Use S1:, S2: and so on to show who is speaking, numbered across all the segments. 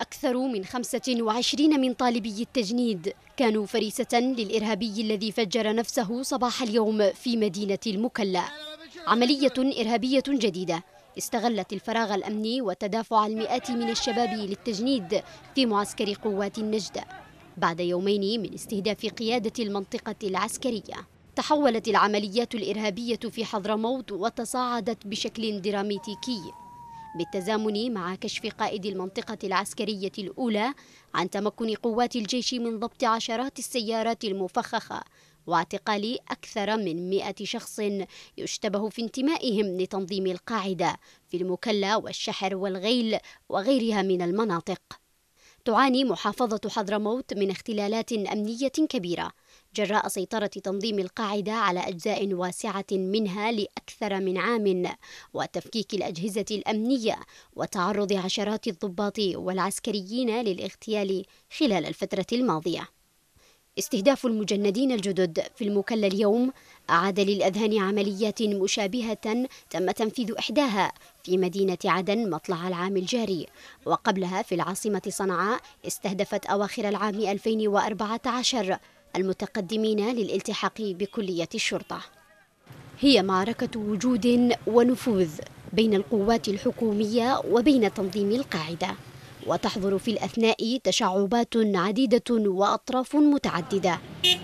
S1: أكثر من 25 من طالبي التجنيد كانوا فريسة للإرهابي الذي فجر نفسه صباح اليوم في مدينة المكلا عملية إرهابية جديدة استغلت الفراغ الأمني وتدافع المئات من الشباب للتجنيد في معسكر قوات النجدة بعد يومين من استهداف قيادة المنطقة العسكرية تحولت العمليات الإرهابية في حضرموت وتصاعدت بشكل دراماتيكي بالتزامن مع كشف قائد المنطقة العسكرية الأولى عن تمكن قوات الجيش من ضبط عشرات السيارات المفخخة واعتقال أكثر من مئة شخص يشتبه في انتمائهم لتنظيم القاعدة في المكلا والشحر والغيل وغيرها من المناطق تعاني محافظة حضرموت من اختلالات أمنية كبيرة جراء سيطرة تنظيم القاعدة على أجزاء واسعة منها لأكثر من عام وتفكيك الأجهزة الأمنية وتعرض عشرات الضباط والعسكريين للاغتيال خلال الفترة الماضية استهداف المجندين الجدد في المكلا اليوم أعاد للأذهان عمليات مشابهة تم تنفيذ إحداها في مدينة عدن مطلع العام الجاري وقبلها في العاصمة صنعاء استهدفت أواخر العام 2014 المتقدمين للالتحاق بكلية الشرطة هي معركة وجود ونفوذ بين القوات الحكومية وبين تنظيم القاعدة وتحظر في الأثناء تشعبات عديدة وأطراف متعددة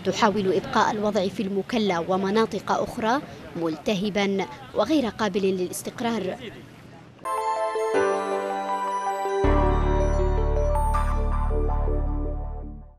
S1: تحاول إبقاء الوضع في المكلة ومناطق أخرى ملتهبا وغير قابل للاستقرار